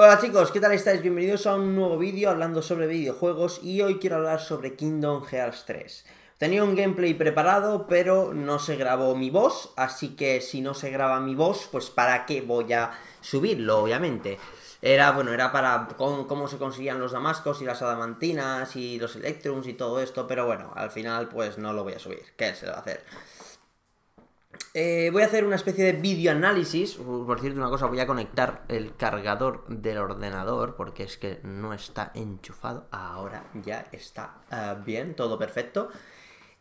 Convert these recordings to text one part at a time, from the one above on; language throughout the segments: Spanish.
Hola chicos, ¿qué tal estáis? Bienvenidos a un nuevo vídeo hablando sobre videojuegos y hoy quiero hablar sobre Kingdom Hearts 3. Tenía un gameplay preparado, pero no se grabó mi voz, así que si no se graba mi voz, pues para qué voy a subirlo, obviamente. Era, bueno, era para con, cómo se conseguían los damascos y las adamantinas y los electrums y todo esto, pero bueno, al final pues no lo voy a subir, ¿qué se va a hacer? Eh, voy a hacer una especie de videoanálisis. Uh, por cierto, una cosa, voy a conectar el cargador del ordenador porque es que no está enchufado. Ahora ya está ah, bien, todo perfecto.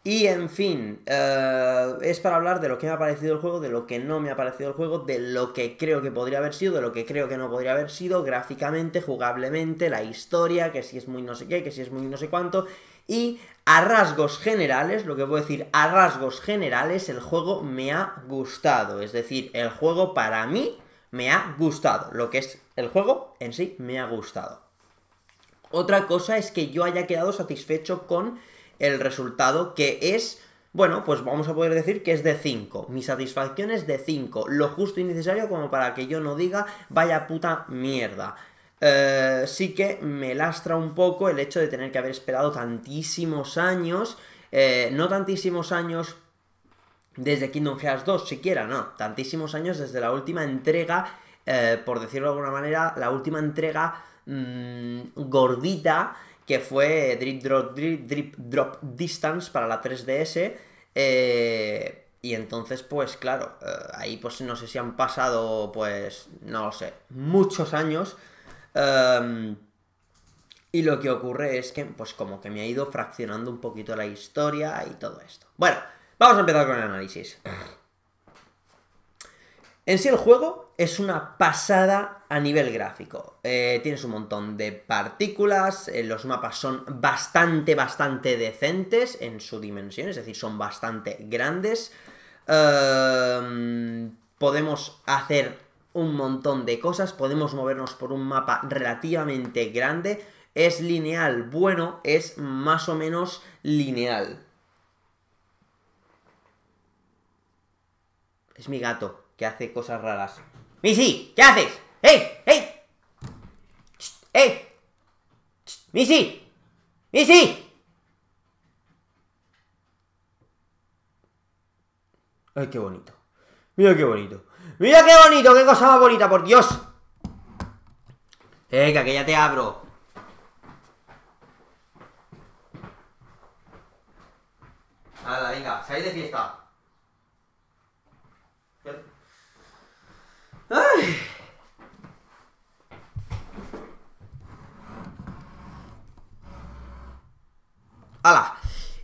Y en fin, eh, es para hablar de lo que me ha parecido el juego, de lo que no me ha parecido el juego, de lo que creo que podría haber sido, de lo que creo que no podría haber sido, gráficamente, jugablemente, la historia, que si es muy no sé qué, que si es muy no sé cuánto. Y a rasgos generales, lo que puedo decir, a rasgos generales, el juego me ha gustado. Es decir, el juego para mí me ha gustado. Lo que es el juego en sí me ha gustado. Otra cosa es que yo haya quedado satisfecho con el resultado, que es, bueno, pues vamos a poder decir que es de 5. Mi satisfacción es de 5, lo justo y necesario como para que yo no diga, vaya puta mierda. Eh, sí que me lastra un poco el hecho de tener que haber esperado tantísimos años, eh, no tantísimos años desde Kingdom Hearts 2, siquiera, no, tantísimos años desde la última entrega eh, por decirlo de alguna manera, la última entrega mm, gordita que fue Drip Drop, Drip, Drop Distance para la 3DS. Eh, y entonces, pues claro, eh, ahí pues no sé si han pasado, pues, no lo sé, muchos años. Em, y lo que ocurre es que, pues como que me ha ido fraccionando un poquito la historia y todo esto. Bueno, vamos a empezar con el análisis. En sí el juego es una pasada a nivel gráfico. Eh, tienes un montón de partículas, eh, los mapas son bastante, bastante decentes en su dimensión, es decir, son bastante grandes. Em, podemos hacer un montón de cosas, podemos movernos por un mapa relativamente grande. Es lineal, bueno, es más o menos lineal. Es mi gato que hace cosas raras. ¡Misi! ¿Qué haces? ¡Ey! ¡Ey! ¡Ey! ¡Missi! ¡Misi! ¡Ay, qué bonito! ¡Mira qué bonito! ¡Mira qué bonito! ¡Qué cosa más bonita, por Dios! Venga, que ya te abro. Hala, venga, salí de fiesta. Ay. ¡Hala!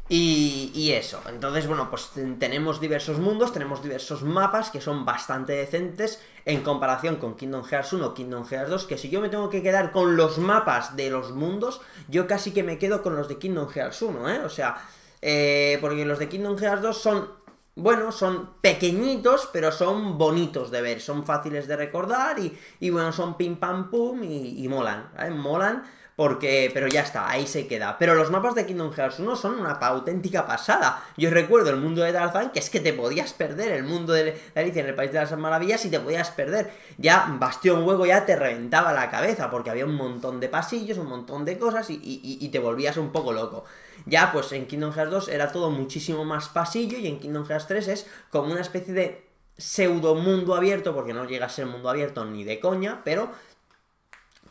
Y, y, eso, entonces bueno, pues tenemos diversos mundos, tenemos diversos mapas que son bastante decentes en comparación con Kingdom Hearts 1 o Kingdom Hearts 2, que si yo me tengo que quedar con los mapas de los mundos, yo casi que me quedo con los de Kingdom Hearts 1, ¿eh? O sea, eh, porque los de Kingdom Hearts 2 son bueno, son pequeñitos, pero son bonitos de ver, son fáciles de recordar y, bueno, son pim pam pum y, y molan, ¿eh? Molan porque, pero ya está, ahí se queda. Pero los mapas de Kingdom Hearts 1 son una auténtica pasada. Yo recuerdo el mundo de Tarzan, que es que te podías perder el mundo de Alicia en el País de las Maravillas y te podías perder. Ya Bastión Huevo ya te reventaba la cabeza, porque había un montón de pasillos, un montón de cosas y, y, y te volvías un poco loco. Ya pues en Kingdom Hearts 2 era todo muchísimo más pasillo y en Kingdom Hearts 3 es como una especie de pseudo mundo abierto, porque no llega a ser mundo abierto ni de coña, pero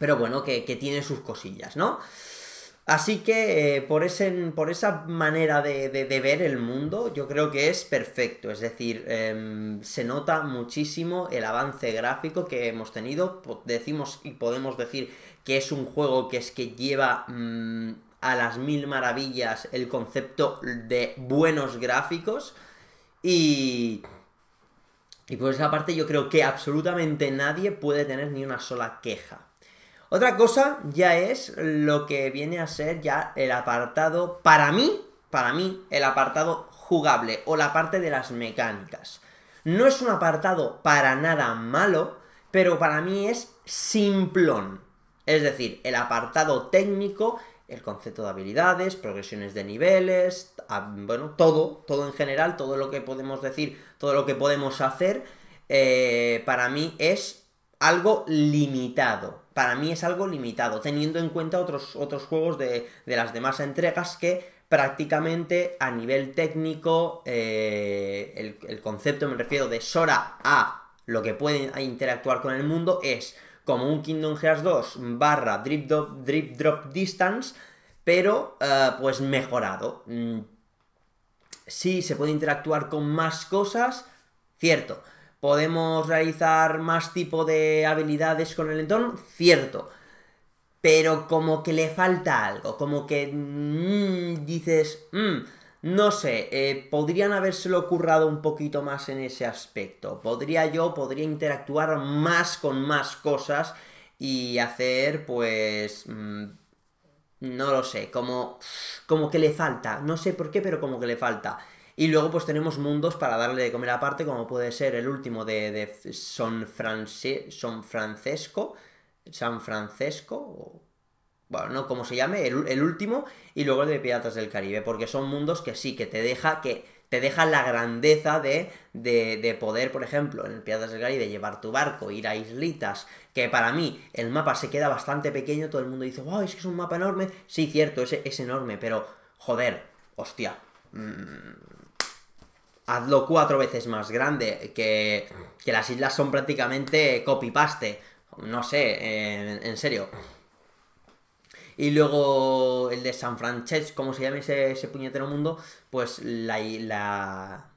pero bueno, que, tiene sus cosillas, ¿no? Así que eh, por, ese, por, esa manera de, ver el mundo, yo creo que es perfecto. Es decir, em, se nota muchísimo el avance gráfico que hemos tenido. Decimos y podemos decir que es un juego que es que lleva mm, a las mil maravillas el concepto de buenos gráficos. Y. Y por esa parte, yo creo que absolutamente nadie puede tener ni una sola queja. Otra cosa ya es lo que viene a ser ya el apartado, para mí, para mí, el apartado jugable o la parte de las mecánicas. No es un apartado para nada malo, pero para mí es simplón. Es decir, el apartado técnico, el concepto de habilidades, progresiones de niveles, bueno, todo, todo en general, todo lo que podemos decir, todo lo que podemos hacer, eh, para mí es algo limitado para mí es algo limitado, teniendo en cuenta otros, otros juegos de, las demás entregas que prácticamente a nivel técnico, eh, el, concepto, me refiero de Sora a lo que puede interactuar con el mundo, es como un Kingdom Hearts 2 barra Drip Drop, drop Distance, pero eh, pues mejorado. Mm, sí, se puede interactuar con más cosas, cierto, ¿Podemos realizar más tipo de habilidades con el entorno? Cierto. Pero como que le falta algo, como que mm, dices, mm, no sé, eh, podrían habérselo currado un poquito más en ese aspecto. Podría yo, podría interactuar más con más cosas y hacer, pues, mm, no lo sé, como, como que le falta. No sé por qué, pero como que le falta. Y luego pues tenemos mundos para darle de comer aparte, como puede ser el último de, de Son, Francesco, San Francisco, bueno, no como se llame, el, último, y luego el de Piratas del Caribe, porque son mundos que sí, que te deja que te deja la grandeza de, poder, por ejemplo, en Piratas del Caribe, llevar tu barco, ir a islitas, que para mí el mapa se queda bastante pequeño, todo el mundo dice, wow, es que es un mapa enorme, sí, cierto, es, es enorme, pero, joder, hostia, mmm, hazlo cuatro veces más grande, que, las islas son prácticamente copy-paste. No sé, eh, en, serio. Y luego el de San Francisco, como se llama ese, ese puñetero mundo, pues la, la,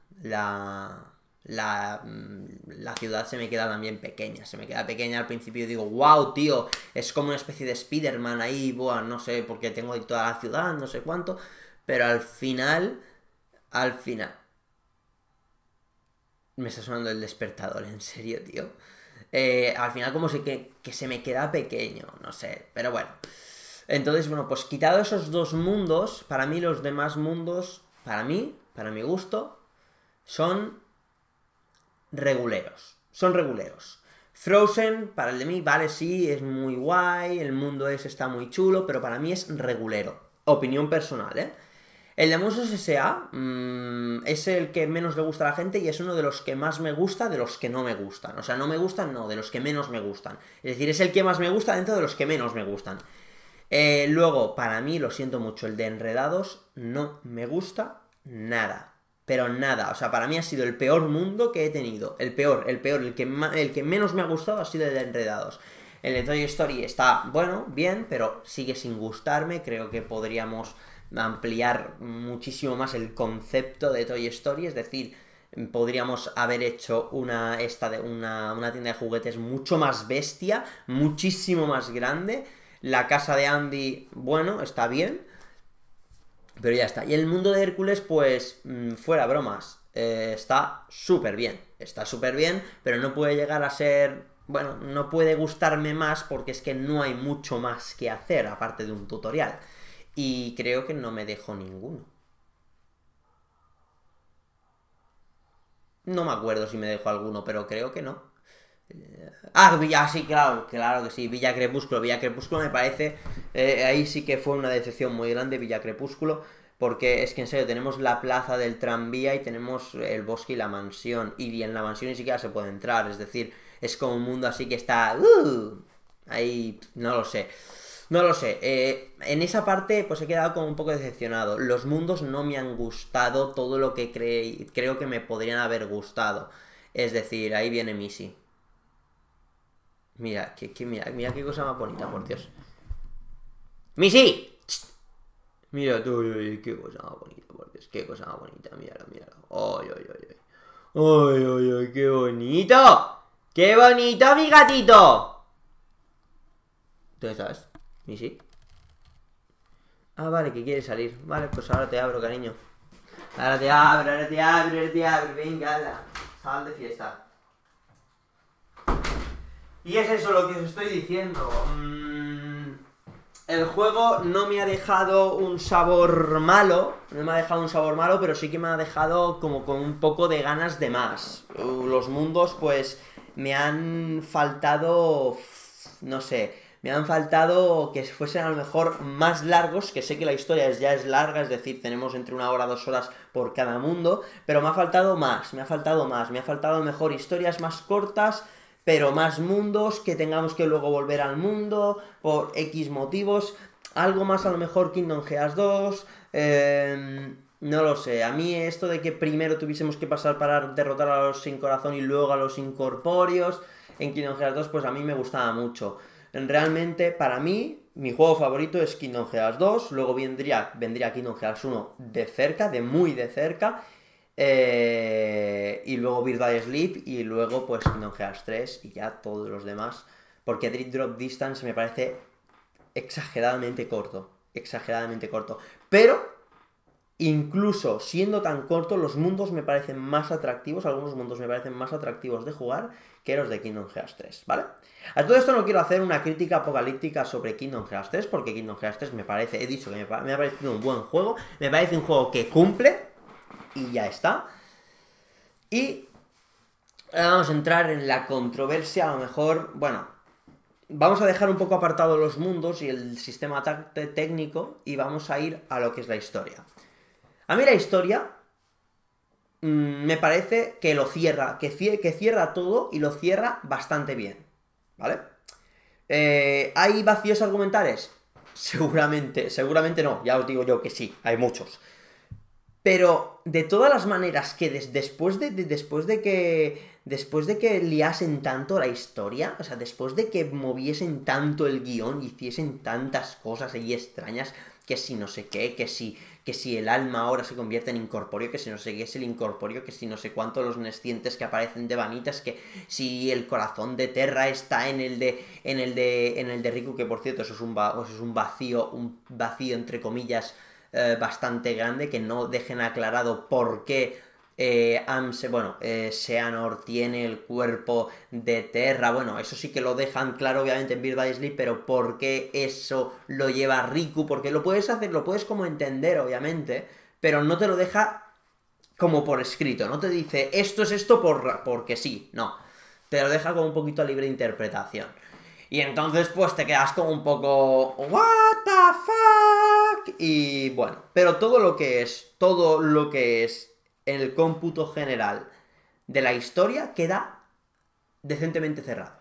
la, mm, la, ciudad se me queda también pequeña. Se me queda pequeña al principio digo, wow, tío, es como una especie de Spider-Man ahí, buah, no sé, porque tengo ahí toda la ciudad, no sé cuánto. Pero al final, al final, me está sonando el despertador, en serio, tío. Eh, al final como sé que, que se me queda pequeño, no sé, pero bueno. Entonces, bueno, pues quitado esos dos mundos, para mí los demás mundos, para mí, para mi gusto, son reguleros. Son reguleros. Frozen, para el de mí, vale, sí, es muy guay, el mundo ese está muy chulo, pero para mí es regulero. Opinión personal, ¿eh? El de Moses S.A. Mm, es el que menos le gusta a la gente y es uno de los que más me gusta de los que no me gustan. O sea, no me gustan, no, de los que menos me gustan. Es decir, es el que más me gusta dentro de los que menos me gustan. Eh, luego, para mí, lo siento mucho, el de Enredados no me gusta nada. Pero nada, o sea, para mí ha sido el peor mundo que he tenido. El peor, el peor, el que, el que menos me ha gustado ha sido el de Enredados. El de Toy Story está bueno, bien, pero sigue sin gustarme. Creo que podríamos ampliar muchísimo más el concepto de Toy Story, es decir, podríamos haber hecho una, esta de una, una tienda de juguetes mucho más bestia, muchísimo más grande. La casa de Andy, bueno, está bien, pero ya está. Y el mundo de Hércules, pues, mm, fuera bromas, eh, está súper bien. Está súper bien, pero no puede llegar a ser. Bueno, no puede gustarme más porque es que no hay mucho más que hacer aparte de un tutorial. Y creo que no me dejó ninguno. No me acuerdo si me dejó alguno, pero creo que no. Eh, ah, Villa, ah, sí, claro, claro que sí. Villa Crepúsculo, Villa Crepúsculo me parece. Eh, ahí sí que fue una decepción muy grande, Villa Crepúsculo. Porque es que en serio, tenemos la plaza del tranvía y tenemos el bosque y la mansión. Y en la mansión ni siquiera se puede entrar. Es decir, es como un mundo así que está. Uh, ahí, no lo sé. No lo sé. Eh, en esa parte, pues he quedado como un poco decepcionado. Los mundos no me han gustado todo lo que creo que me podrían haber gustado. Es decir, ahí viene Missy. Mira, mira, qué cosa más bonita, por Dios. ¡Missy! Mira tú, qué cosa más bonita, por Dios, qué cosa más bonita, míralo, míralo. ¡Ay, ay, ay! ¡Ay, ay, ay! ay qué bonito! ¡Qué bonito, mi gatito! ¿Dónde sabes? ¿Y sí? Ah, vale, que quiere salir. Vale, pues ahora te abro, cariño. Ahora te abro, ahora te abro, ahora te abro. Venga, Sal de fiesta. Y es eso lo que os estoy diciendo. Mm, el juego no me ha dejado un sabor malo. No me ha dejado un sabor malo, pero sí que me ha dejado como con un poco de ganas de más. Uh, los mundos, pues, me han faltado... No sé me han faltado que fuesen a lo mejor más largos, que sé que la historia ya es larga, es decir, tenemos entre una hora, dos horas por cada mundo, pero me ha faltado más, me ha faltado más, me ha faltado a lo mejor historias más cortas, pero más mundos, que tengamos que luego volver al mundo por X motivos, algo más a lo mejor Kingdom Hearts 2, em, No lo sé, a mí esto de que primero tuviésemos que pasar para derrotar a los sin corazón y luego a los incorpóreos en Kingdom Hearts 2, pues a mí me gustaba mucho. Realmente, para mí, mi juego favorito es Kingdom Hearts 2, luego vendría, vendría Kingdom Hearts 1 de cerca, de muy de cerca, eh, y luego Virtual Sleep, y luego pues Kingdom Hearts 3, y ya todos los demás, porque Drift Drop Distance me parece exageradamente corto, exageradamente corto. Pero Incluso siendo tan corto, los mundos me parecen más atractivos, algunos mundos me parecen más atractivos de jugar que los de Kingdom Hearts 3, ¿vale? A todo esto no quiero hacer una crítica apocalíptica sobre Kingdom Hearts 3, porque Kingdom Hearts 3 me parece, he dicho que me, ha parecido un buen juego, me parece un juego que cumple, y ya está. Y vamos a entrar en la controversia, a lo mejor, bueno, vamos a dejar un poco apartados los mundos y el sistema técnico y vamos a ir a lo que es la historia. A mí la historia mm, me parece que lo cierra, que, cierra, que cierra todo y lo cierra bastante bien, ¿vale? Eh, ¿Hay vacíos argumentales? Seguramente, seguramente no, ya os digo yo que sí, hay muchos. Pero de todas las maneras que después, de, después de que después de que liasen tanto la historia, o sea, después de que moviesen tanto el guión, hiciesen tantas cosas ahí extrañas, que si no sé qué, que si, que si el alma ahora se convierte en incorpóreo, que si no sé qué es el incorpóreo, que si no sé cuánto los nescientes que aparecen de vanitas, que si el corazón de Terra está en el de, en el de, en el de Riku, que por cierto eso es un, es un vacío, un vacío entre comillas, eh, bastante grande, que no dejen aclarado por qué eh, Amse, bueno, eh, Seanor tiene el cuerpo de Terra, bueno, eso sí que lo dejan claro obviamente en Bird by pero ¿por qué eso lo lleva Riku? Porque lo puedes hacer, lo puedes como entender obviamente, pero no te lo deja como por escrito, no te dice esto es esto por, porque sí, no, te lo deja como un poquito a libre interpretación. Y entonces pues te quedas como un poco... ¿What the fuck? Y bueno, pero todo lo que es, todo lo que es en el cómputo general de la historia queda decentemente cerrado.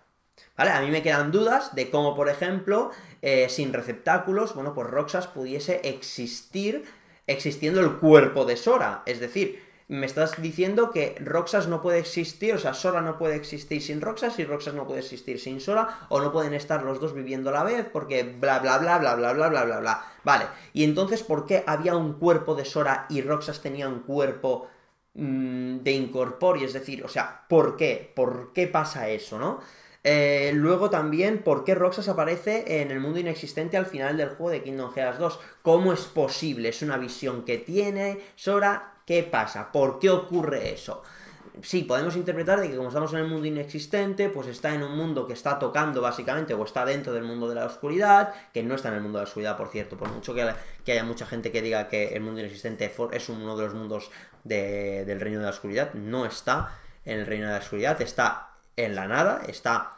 ¿Vale? A mí me quedan dudas de cómo, por ejemplo, eh, sin receptáculos, bueno, pues Roxas pudiese existir existiendo el cuerpo de Sora. Es decir, me estás diciendo que Roxas no puede existir, o sea, Sora no puede existir sin Roxas y Roxas no puede existir sin Sora, o no pueden estar los dos viviendo a la vez, porque bla bla bla bla bla bla bla bla bla. Vale, y entonces, ¿por qué había un cuerpo de Sora y Roxas tenía un cuerpo Mm, de incorporio, es decir, o sea, ¿por qué? ¿Por qué pasa eso, no? Eh, luego también, ¿por qué Roxas aparece en el mundo inexistente al final del juego de Kingdom Hearts 2? ¿Cómo es posible? Es una visión que tiene Sora. ¿Qué pasa? ¿Por qué ocurre eso? sí, podemos interpretar de que como estamos en el mundo inexistente, pues está en un mundo que está tocando básicamente o está dentro del mundo de la oscuridad, que no está en el mundo de la oscuridad, por cierto, por mucho que, haya mucha gente que diga que el mundo inexistente es uno de los mundos del reino de la oscuridad, no está en el reino de la oscuridad, está en la nada, está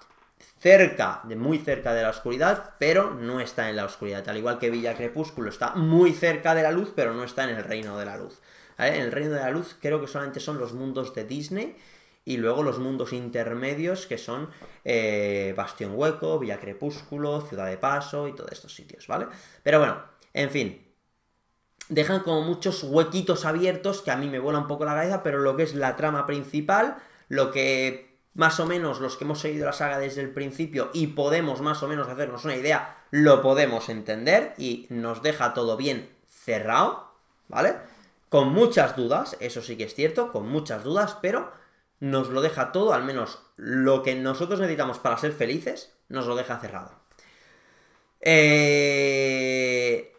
cerca, de muy cerca de la oscuridad, pero no está en la oscuridad. Al igual que Villa Crepúsculo está muy cerca de la luz, pero no está en el reino de la luz. En el reino de la luz creo que solamente son los mundos de Disney y luego los mundos intermedios que son eh, Bastión Hueco, Villa Crepúsculo, Ciudad de Paso y todos estos sitios, ¿vale? Pero bueno, en fin. Dejan como muchos huequitos abiertos que a mí me vuela un poco la cabeza, pero lo que es la trama principal, lo que más o menos los que hemos seguido la saga desde el principio y podemos más o menos hacernos una idea, lo podemos entender y nos deja todo bien cerrado, ¿vale? con muchas dudas, eso sí que es cierto, con muchas dudas, pero nos lo deja todo, al menos lo que nosotros necesitamos para ser felices, nos lo deja cerrado. Eh,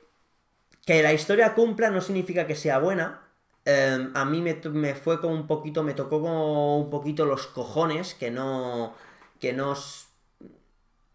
que la historia cumpla no significa que sea buena. Em, a mí me, me, fue como un poquito, me tocó como un poquito los cojones que no, que no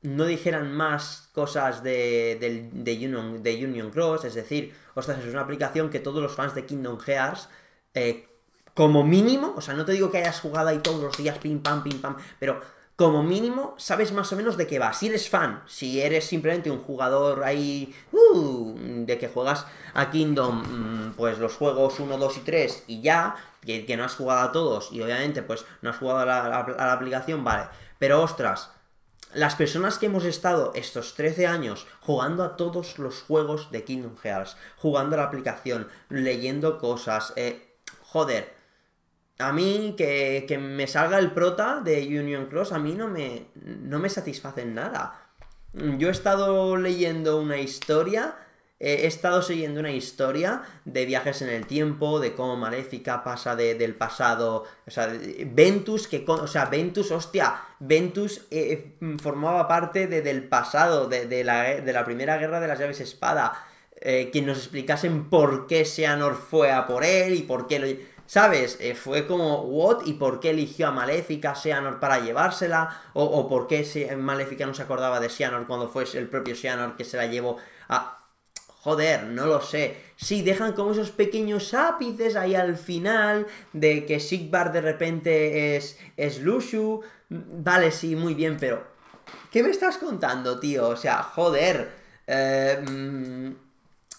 no dijeran más cosas de, de, de, Union, de Union Cross, es decir, ostras, es una aplicación que todos los fans de Kingdom Hearts, eh, como mínimo, o sea, no te digo que hayas jugado ahí todos los días, pim pam, pim pam, pero como mínimo sabes más o menos de qué va, Si eres fan, si eres simplemente un jugador ahí, uh, de que juegas a Kingdom, mm, pues los juegos 1, 2 y 3 y ya, que, no has jugado a todos y obviamente pues no has jugado a la aplicación, vale, pero ostras las personas que hemos estado estos 13 años jugando a todos los juegos de Kingdom Hearts, jugando la aplicación, leyendo cosas, eh, joder, a mí que, que, me salga el prota de Union Cross, a mí no me, no me satisface en nada. Yo he estado leyendo una historia he estado siguiendo una historia de viajes en el tiempo, de cómo Maléfica pasa del pasado, o sea, Ventus, que, o sea, Ventus, hostia, Ventus eh, eh, formaba parte del pasado, de, la, primera guerra de las llaves espada, eh, que nos explicasen por qué Seanor fue a por él y por qué lo... ¿Sabes? Eh, fue como, ¿what? ¿Y por qué eligió a Maléfica, Seanor, para llevársela? ¿O, o por qué Maléfica no se acordaba de Seanor cuando fue el propio Seanor que se la llevó a... Joder, no lo sé. Sí, dejan como esos pequeños ápices ahí al final de que Sigbar de repente es, es Lushu. Vale, sí, muy bien, pero... ¿Qué me estás contando, tío? O sea, joder. Eh, mm,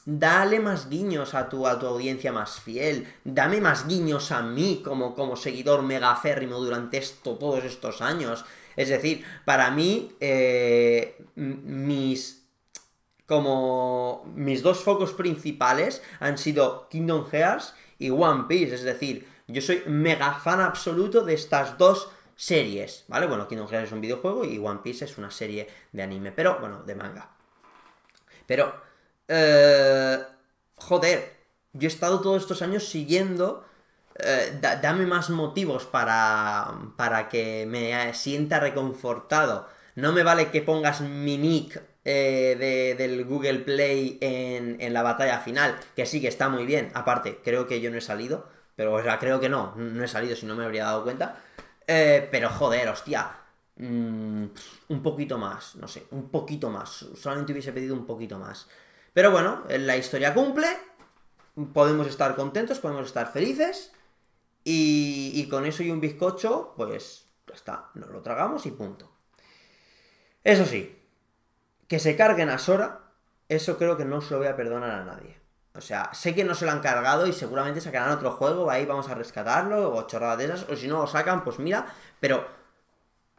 dale más guiños a tu, a tu audiencia más fiel. Dame más guiños a mí como, como seguidor megaférrimo durante esto, todos estos años. Es decir, para mí, eh, mis como mis dos focos principales han sido Kingdom Hearts y One Piece, es decir, yo soy mega fan absoluto de estas dos series, ¿vale? Bueno, Kingdom Hearts es un videojuego y One Piece es una serie de anime, pero bueno, de manga. Pero, eh, joder, yo he estado todos estos años siguiendo eh, dame más motivos para, para que me sienta reconfortado. No me vale que pongas mi nick eh, del Google Play en, la batalla final, que sí que está muy bien. Aparte, creo que yo no he salido, pero o sea, creo que no, no he salido si no me habría dado cuenta. Eh, pero joder, hostia, mm, un poquito más, no sé, un poquito más. Solamente hubiese pedido un poquito más. Pero bueno, eh, la historia cumple. Podemos estar contentos, podemos estar felices. Y, y con eso y un bizcocho, pues ya está, nos lo tragamos y punto. Eso sí, que se carguen a Sora, eso creo que no se lo voy a perdonar a nadie. O sea, sé que no se lo han cargado y seguramente sacarán otro juego, ahí vamos a rescatarlo, o chorradas de esas, o si no lo sacan, pues mira, pero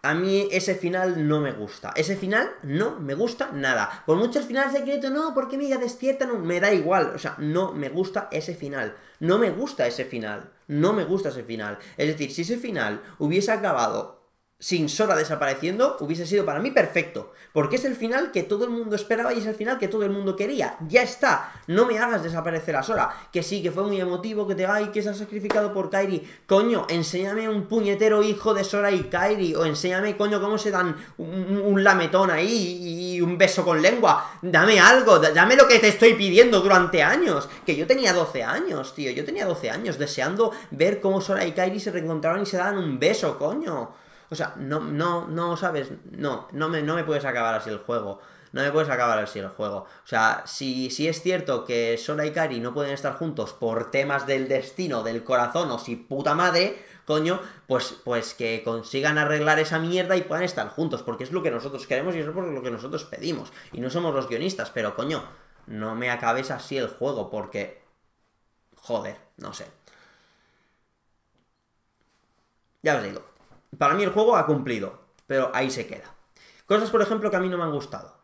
a mí ese final no me gusta. Ese final no me gusta nada. Por muchos finales secretos, no, porque mira, despiertan, no, me da igual. O sea, no me gusta ese final. No me gusta ese final. No me gusta ese final. Es decir, si ese final hubiese acabado sin Sora desapareciendo hubiese sido para mí perfecto, porque es el final que todo el mundo esperaba y es el final que todo el mundo quería. Ya está, no me hagas desaparecer a Sora, que sí, que fue muy emotivo, que te y que se ha sacrificado por Kairi. Coño, enséñame un puñetero hijo de Sora y Kairi, o enséñame, coño, cómo se dan un, lametón ahí y un beso con lengua. Dame algo, dame lo que te estoy pidiendo durante años, que yo tenía 12 años, tío, yo tenía 12 años deseando ver cómo Sora y Kairi se reencontraron y se daban un beso, coño. O sea, no, no, no, ¿sabes? No, no me, no me puedes acabar así el juego. No me puedes acabar así el juego. O sea, si, es cierto que Sora y Kari no pueden estar juntos por temas del destino, del corazón o si puta madre, coño, pues, pues que consigan arreglar esa mierda y puedan estar juntos, porque es lo que nosotros queremos y es lo que nosotros pedimos. Y no somos los guionistas, pero coño, no me acabes así el juego, porque... Joder, no sé. Ya os digo, para mí el juego ha cumplido, pero ahí se queda. Cosas, por ejemplo, que a mí no me han gustado.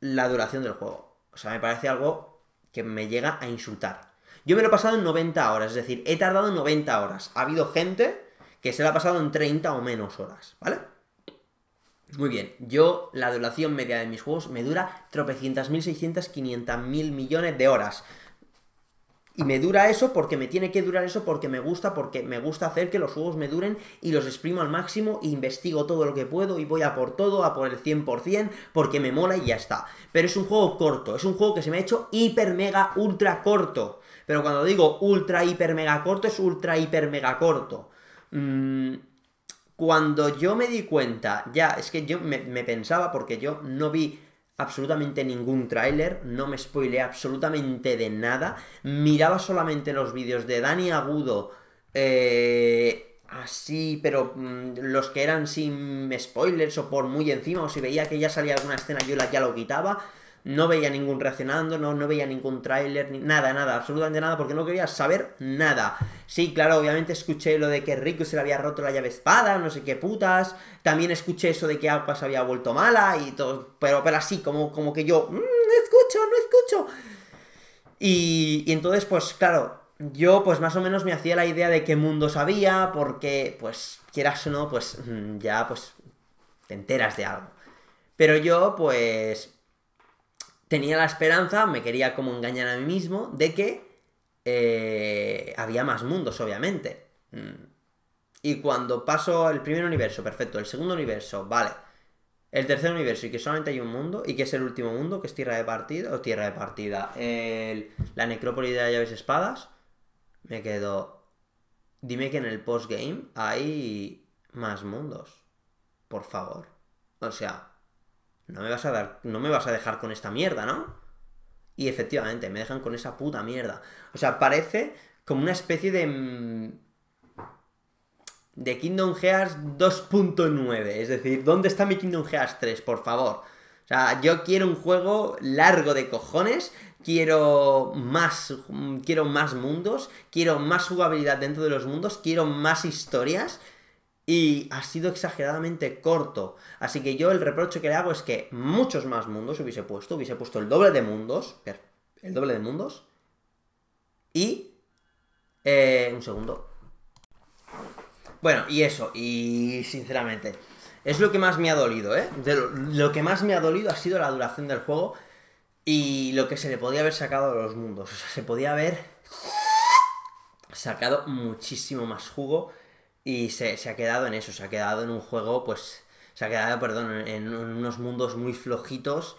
La duración del juego. O sea, me parece algo que me llega a insultar. Yo me lo he pasado en 90 horas, es decir, he tardado 90 horas. Ha habido gente que se lo ha pasado en 30 o menos horas, ¿vale? Muy bien, yo la duración media de mis juegos me dura tropecientas mil, seiscientas, quinientas mil millones de horas. Y me dura eso porque me tiene que durar eso porque me gusta, porque me gusta hacer que los juegos me duren y los exprimo al máximo e investigo todo lo que puedo y voy a por todo, a por el 100% porque me mola y ya está. Pero es un juego corto, es un juego que se me ha hecho hiper mega ultra corto. Pero cuando digo ultra hiper mega corto es ultra hiper mega corto. Mm, cuando yo me di cuenta, ya, es que yo me pensaba porque yo no vi absolutamente ningún tráiler, no me spoileé absolutamente de nada, miraba solamente los vídeos de Dani Agudo, eh, así, pero mm, los que eran sin spoilers o por muy encima, o si veía que ya salía alguna escena yo la, ya lo quitaba, no veía ningún reaccionando, no, no veía ningún tráiler, ni nada, nada, absolutamente nada, porque no quería saber nada. Sí, claro, obviamente escuché lo de que Rico se le había roto la llave espada, no sé qué putas, también escuché eso de que Aqua se había vuelto mala y todo, pero, pero así, como, como que yo, mm, no escucho, no escucho. Y, y entonces, pues claro, yo pues más o menos me hacía la idea de qué mundo sabía, porque pues quieras o no, pues mm, ya pues te enteras de algo. Pero yo pues tenía la esperanza, me quería como engañar a mí mismo, de que eh, había más mundos, obviamente. Mm. Y cuando paso el primer universo, perfecto, el segundo universo, vale. El tercer universo y que solamente hay un mundo y que es el último mundo, que es tierra de partida, o tierra de partida, la necrópolis de las llaves espadas, me quedo... Dime que en el postgame hay más mundos, por favor. O sea, no me vas a dar, no me vas a dejar con esta mierda, ¿no? Y efectivamente, me dejan con esa puta mierda. O sea, parece como una especie de. Mm, de Kingdom Hearts 2.9. Es decir, ¿dónde está mi Kingdom Hearts 3, por favor? O sea, yo quiero un juego largo de cojones, quiero más, mm, quiero más mundos, quiero más jugabilidad dentro de los mundos, quiero más historias, y ha sido exageradamente corto. Así que yo el reproche que le hago es que muchos más mundos hubiese puesto, hubiese puesto el doble de mundos, el doble de mundos, y... Eh, un segundo. Bueno, y eso, y sinceramente, es lo que más me ha dolido, ¿eh? lo, lo, que más me ha dolido ha sido la duración del juego y lo que se le podía haber sacado a los mundos. O sea, se podía haber sacado muchísimo más jugo. Y se, ha quedado en eso, se ha quedado en un juego, pues, se ha quedado, perdón, en unos mundos muy flojitos,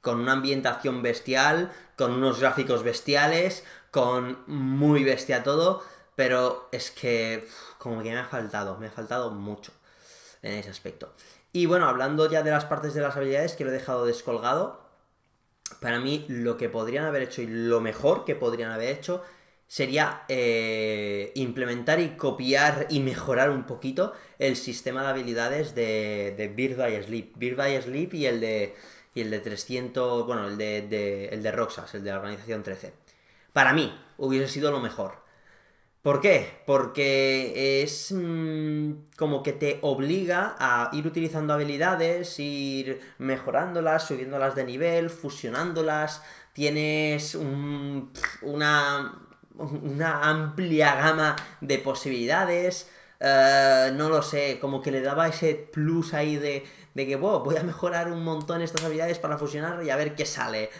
con una ambientación bestial, con unos gráficos bestiales, con muy bestia todo, pero es que como que me ha faltado, me ha faltado mucho en ese aspecto. Y bueno, hablando ya de las partes de las habilidades que lo he dejado descolgado, para mí lo que podrían haber hecho y lo mejor que podrían haber hecho sería eh, implementar y copiar y mejorar un poquito el sistema de habilidades de, de Bird by Sleep. Bird by Sleep y el de, y el de 300, bueno, el de, el de Roxas, el de la organización 13. Para mí hubiese sido lo mejor. ¿Por qué? Porque es mm, como que te obliga a ir utilizando habilidades, ir mejorándolas, subiéndolas de nivel, fusionándolas. Tienes un, una, una amplia gama de posibilidades. Eh, no lo sé, como que le daba ese plus ahí de, de que voy a mejorar un montón estas habilidades para fusionar y a ver qué sale.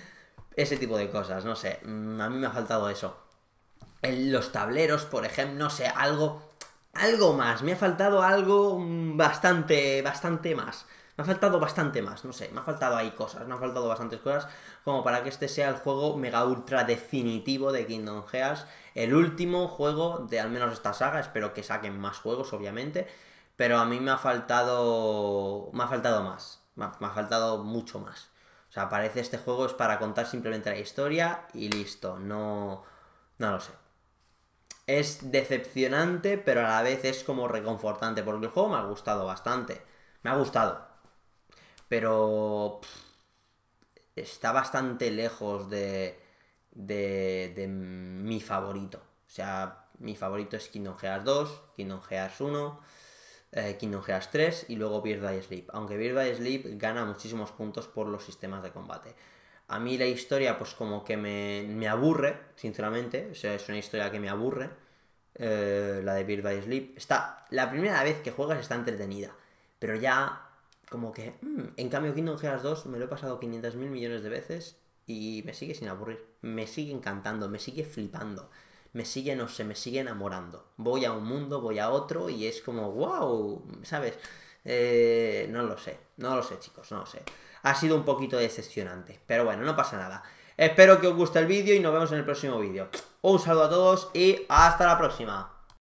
Ese tipo de cosas, no sé, mm, a mí me ha faltado eso. En los tableros, por ejemplo, no sé, algo, algo más, me ha faltado algo mm, bastante, bastante más. Me ha faltado bastante más, no sé, me ha faltado ahí cosas, me ha faltado bastantes cosas como para que este sea el juego mega ultra definitivo de Kingdom Hearts, el último juego de al menos esta saga, espero que saquen más juegos obviamente, pero a mí me ha faltado me ha faltado más, me ha, faltado mucho más. O sea, parece este juego es para contar simplemente la historia y listo, no no lo sé es decepcionante, pero a la vez es como reconfortante, porque el juego me ha gustado bastante. Me ha gustado pero está bastante lejos de, de, de, mi favorito. O sea, mi favorito es Kingdom Hearts 2, Kingdom Hearts 1, eh, Kingdom Hearts 3 y luego Bird Sleep. Aunque Bird by Sleep gana muchísimos puntos por los sistemas de combate. A mí la historia pues como que me, me aburre, sinceramente. O sea, es una historia que me aburre. Eh, la de Bird by Sleep. Está, la primera vez que juegas está entretenida. Pero ya como que, mm, en cambio Kingdom Hearts 2 me lo he pasado 500.000 millones de veces y me sigue sin aburrir, me sigue encantando, me sigue flipando, me sigue, no sé, me sigue enamorando. Voy a un mundo, voy a otro y es como, wow, ¿sabes? Eh, no lo sé, no lo sé chicos, no lo sé. Ha sido un poquito decepcionante, pero bueno, no pasa nada. Espero que os guste el vídeo y nos vemos en el próximo vídeo. Un saludo a todos y hasta la próxima.